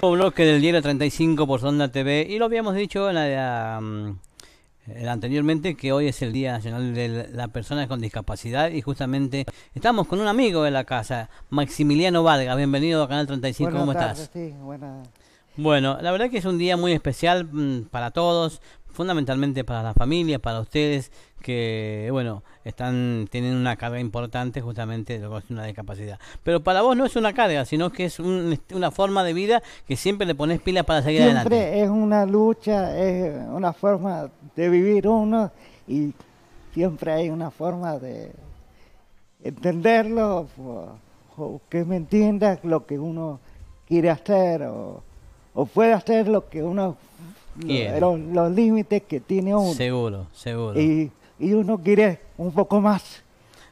bloque del diario 35 por Sonda TV y lo habíamos dicho en mm, eh, la, anteriormente que hoy es el Día Nacional de las Personas con Discapacidad y justamente estamos con un amigo de la casa, Maximiliano Vargas. Bienvenido a Canal 35, ¿cómo estás? Bueno, la verdad que es un día muy especial mm, para todos, fundamentalmente para la familia, para ustedes que, bueno, están tienen una carga importante justamente de lo que es una discapacidad. Pero para vos no es una carga, sino que es este, una forma de vida que siempre le pones pilas para seguir adelante. Siempre es una lucha, es una forma de vivir uno y siempre hay una forma de entenderlo o, que me entiendas lo que uno quiere hacer o, o puede hacer lo que uno pero Los, límites que tiene uno. Seguro, seguro. Y, y uno quiere un poco más.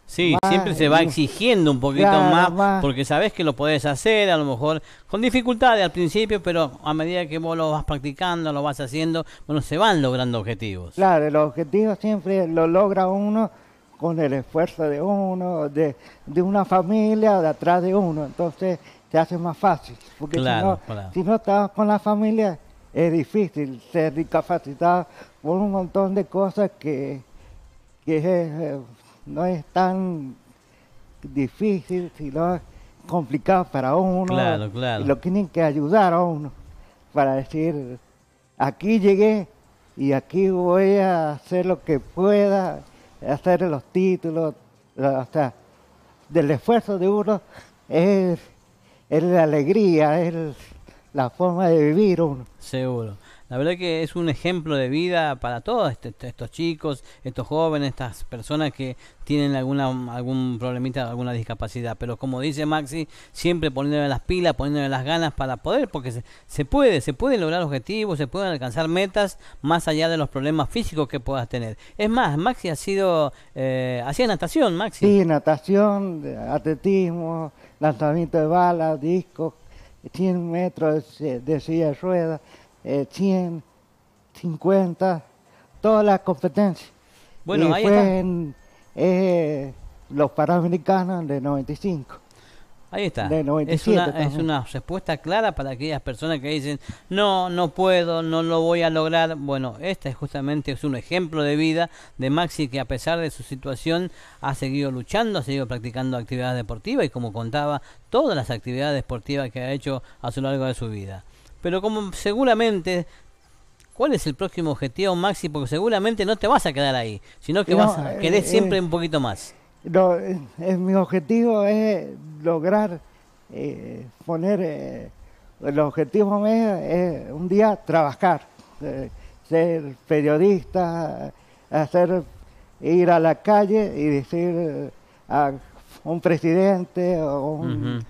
Sí, siempre se va exigiendo un poquito más, porque sabes que lo podés hacer, a lo mejor con dificultades al principio, pero a medida que vos lo vas practicando, lo vas haciendo, bueno, se van logrando objetivos. Claro, los objetivos siempre lo logra uno con el esfuerzo de uno, de, de una familia, de atrás de uno, entonces te hace más fácil, porque claro, si, no, claro. si no estás con la familia, es difícil ser discapacitado por un montón de cosas que, eh, no es tan difícil, sino complicado para uno. Claro, claro. lo tienen que ayudar a uno para decir, aquí llegué y aquí voy a hacer lo que pueda, hacer los títulos, o sea, del esfuerzo de uno es, es la alegría, es la forma de vivir uno. Seguro. La verdad que es un ejemplo de vida para todos este, este, estos chicos, estos jóvenes, estas personas que tienen alguna algún problemita, alguna discapacidad. Pero como dice Maxi, siempre poniéndole las pilas, poniéndole las ganas para poder, porque se, puede, se puede lograr objetivos, se pueden alcanzar metas más allá de los problemas físicos que puedas tener. Es más, Maxi ha sido, eh, hacía natación, Maxi. Sí, natación, atletismo, lanzamiento de balas, discos, 100 metros de silla de ruedas, 100, eh, 50, toda la competencia. Bueno, y fue en eh, los Panamericanos de 95. Ahí está. es, una, respuesta clara para aquellas personas que dicen, no, no puedo, no lo voy a lograr. Bueno, este es justamente es un ejemplo de vida de Maxi que a pesar de su situación ha seguido luchando, ha seguido practicando actividades deportivas y como contaba, todas las actividades deportivas que ha hecho a lo largo de su vida. Pero como seguramente ¿Cuál es el próximo objetivo, Maxi? Porque seguramente no te vas a quedar ahí, sino que vas a querer eh, siempre eh, un poquito más. No, eh, mi objetivo es lograr eh, poner, eh, el objetivo es un día trabajar, eh, ser periodista, hacer, ir a la calle y decir a un presidente o un...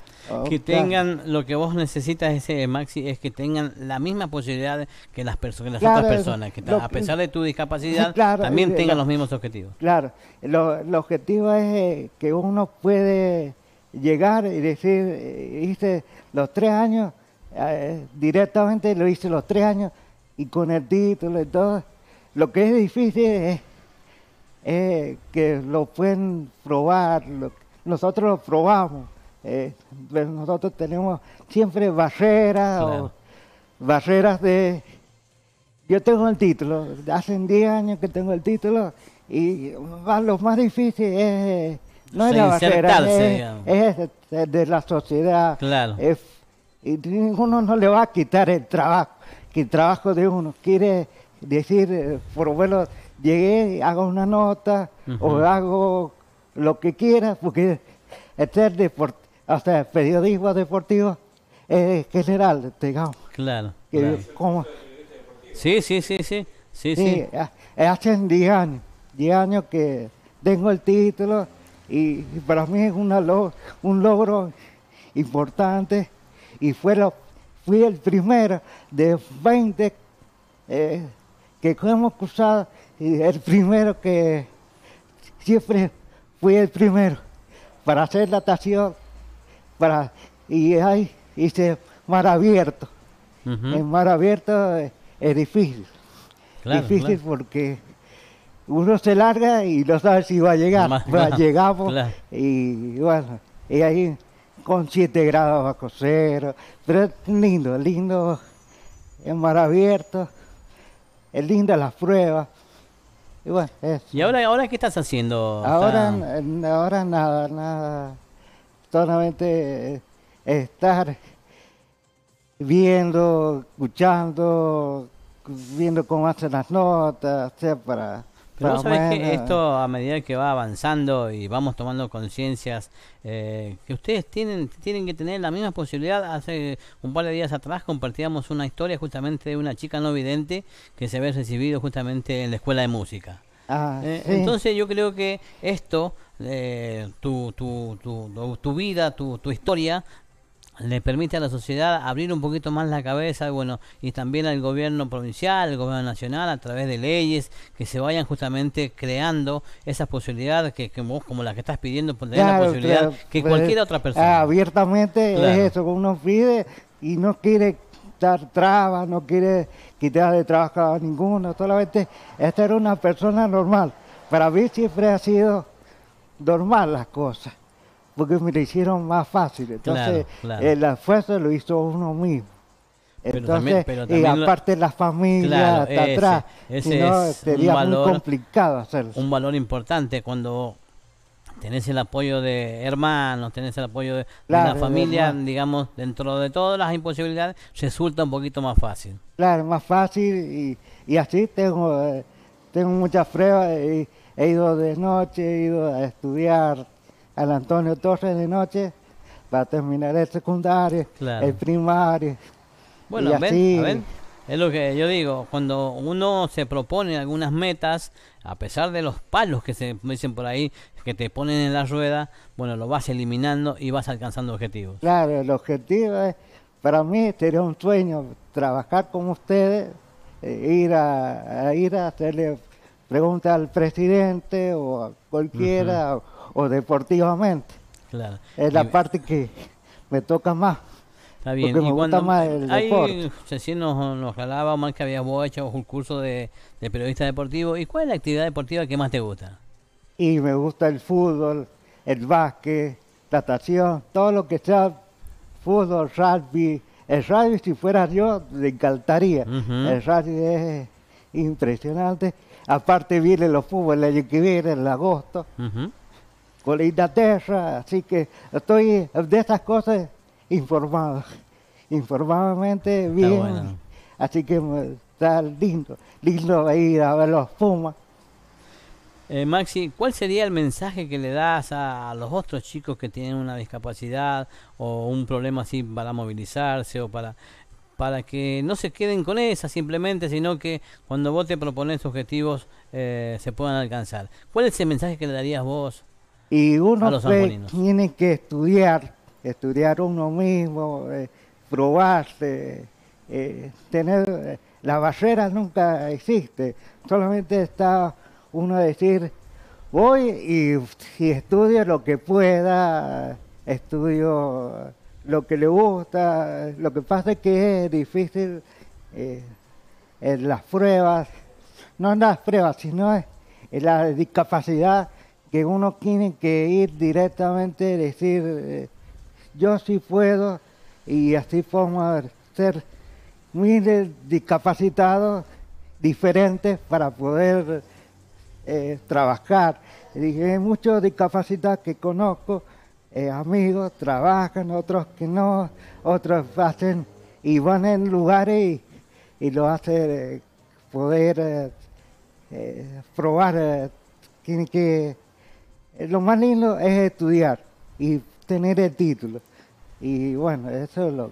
que tengan lo que vos necesitas ese Maxi es que tengan la misma posibilidad que las personas otras personas que a pesar de tu discapacidad también tengan los mismos objetivos claro el objetivo es que uno puede llegar y decir, eh, hice los tres años, eh, directamente lo hice los tres años y con el título y todo. Lo que es difícil es, que lo pueden probar, nosotros lo probamos, pero eh, nosotros tenemos siempre barreras o barreras de... Yo tengo el título, hace 10 años que tengo el título y lo más difícil es no es la es, de la sociedad. Claro. y ninguno no le va a quitar el trabajo, que el trabajo de uno quiere decir, eh, por vuelo, llegué, hago una nota o hago lo que quiera, porque ser o periodismo deportivo es general, digamos. Claro. sí, sí, sí, sí. Sí, sí. Hace 10 años, 10 años que tengo el título y para mí es un logro importante y fue fui el primero de 20 eh, que hemos cruzado, el primero que siempre fui el primero para hacer la para y ahí hice mar abierto. En mar abierto es, eh, difícil. difícil porque uno se larga y no sabe si va a llegar. Más, llegamos y bueno, y ahí con 7 grados bajo cero. Pero es lindo, lindo en mar abierto, es linda la prueba Y bueno, eso. ¿Y ahora, ahora qué estás haciendo? Ahora, ahora nada, nada. Solamente eh, estar viendo, escuchando, viendo cómo hacen las notas, o para pero, vos que esto a medida que va avanzando y vamos tomando conciencias eh, que ustedes tienen tienen que tener la misma posibilidad. Hace un par de días atrás compartíamos una historia justamente de una chica no vidente que se había recibido justamente en la escuela de música. Ah, eh, entonces yo creo que esto, eh, tu, tu, tu, tu, vida, tu, tu historia, le permite a la sociedad abrir un poquito más la cabeza, bueno, y también al gobierno provincial, al gobierno nacional, a través de leyes que se vayan justamente creando esas posibilidades que, vos, como la que estás pidiendo, pues, posibilidad que pues, cualquier otra persona. Ah, abiertamente es eso, uno pide y no quiere dar trabas, no quiere quitar de trabajo a ninguno, solamente esta era una persona normal. Para mí siempre ha sido normal las cosas porque me lo hicieron más fácil. Entonces, el esfuerzo lo hizo uno mismo. pero también, y aparte la familia atrás, es sería muy complicado hacerlo. Un valor importante cuando tenés el apoyo de hermanos, tenés el apoyo de, la familia, digamos, dentro de todas las imposibilidades, resulta un poquito más fácil. Claro, más fácil y, así tengo, eh, tengo muchas pruebas, he ido de noche, he ido a estudiar al Antonio Torres de noche para terminar el secundario, el primario. Bueno, a, ver, es lo que yo digo, cuando uno se propone algunas metas, a pesar de los palos que se dicen por ahí, que te ponen en la rueda, bueno, lo vas eliminando y vas alcanzando objetivos. Claro, el objetivo es, para mí sería un sueño trabajar con ustedes, eh, ir a, ir a hacerle pregunta al presidente o a cualquiera o, deportivamente. Es la parte que me toca más. Está bien. me gusta más el deporte. nos, nos jalaba más que había vos hecho un curso de, periodista deportivo. ¿Y cuál es la actividad deportiva que más te gusta? Y me gusta el fútbol, el básquet, la natación, todo lo que sea fútbol, rugby. El rugby, si fuera yo, le encantaría. El rugby es impresionante Aparte vienen los fútbol el año que viene, en agosto, con la Inglaterra, así que estoy de estas cosas informado, informadamente bien, así que está lindo, lindo ir a ver los Pumas. Eh, Maxi, ¿cuál sería el mensaje que le das a, los otros chicos que tienen una discapacidad o un problema así para movilizarse o para para que no se queden con esa simplemente, sino que cuando vos te propones objetivos eh, se puedan alcanzar. ¿Cuál es el mensaje que le darías vos y uno a los tiene que estudiar, estudiar uno mismo, eh, probarse, eh, tener... La barrera nunca existe, solamente está uno a decir, voy y si estudio lo que pueda, estudio lo que le gusta. Lo que pasa es que es difícil eh, en las pruebas, no en las pruebas, sino en la discapacidad que uno tiene que ir directamente, decir, eh, yo sí puedo y así podemos ser miles discapacitados diferentes para poder eh, trabajar. Dije, hay muchos discapacitados que conozco eh, amigos trabajan, otros que no, otros hacen y van en lugares y, lo hace eh, poder eh, probar. Tiene que, lo más lindo es estudiar y tener el título. Y bueno, eso es lo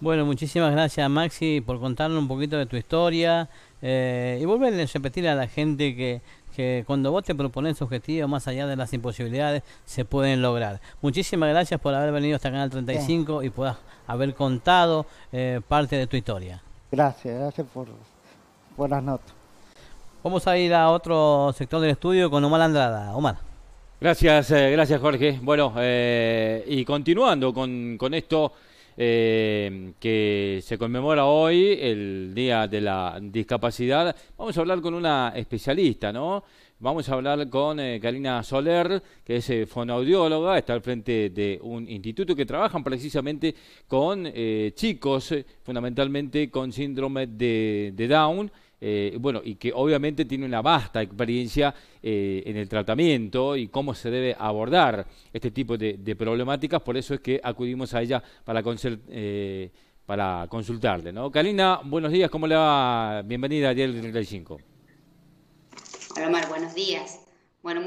Bueno, muchísimas gracias Maxi por contarnos un poquito de tu historia y volver a repetir a la gente que que cuando vos te propones objetivos más allá de las imposibilidades, se pueden lograr. Muchísimas gracias por haber venido hasta Canal 35 y por haber contado eh, parte de tu historia. Gracias, gracias por buenas notas. Vamos a ir a otro sector del estudio con Omar Andrada. Omar. Gracias, eh, gracias Jorge. Bueno, eh, y continuando con, con esto... Eh, que se conmemora hoy, el Día de la Discapacidad. Vamos a hablar con una especialista, ¿no? Vamos a hablar con eh, Karina Soler, que es eh, fonoaudióloga, está al frente de un instituto que trabajan precisamente con chicos, fundamentalmente con síndrome de Down. Eh, bueno, y que obviamente tiene una vasta experiencia eh, en el tratamiento y cómo se debe abordar este tipo de, problemáticas, por eso es que acudimos a ella para, eh, para consultarle. ¿no? Karina, buenos días, ¿cómo le va? Bienvenida a Diario 35. Hola Mar, buenos días. Bueno,